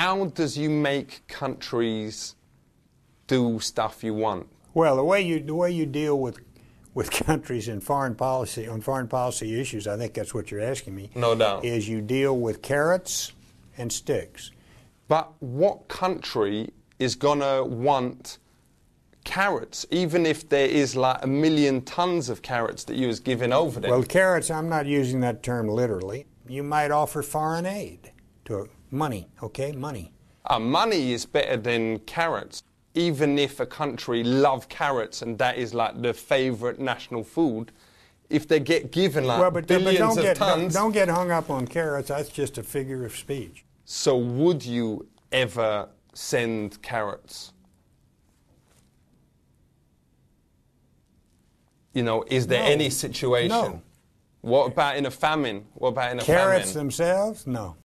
how does you make countries do stuff you want? Well, the way you the way you deal with with countries in foreign policy on foreign policy issues, I think that's what you're asking me. No doubt. Is you deal with carrots and sticks. But what country is gonna want carrots, even if there is like a million tons of carrots that you was giving over there? Well, carrots, I'm not using that term literally. You might offer foreign aid to Money, okay, money. Uh, money is better than carrots. Even if a country love carrots and that is like the favorite national food, if they get given like well, but, billions but don't of get, tons, don't, don't get hung up on carrots. That's just a figure of speech. So would you ever send carrots? You know, is there no. any situation? No. What about in a famine? What about in a carrots famine? Carrots themselves? No.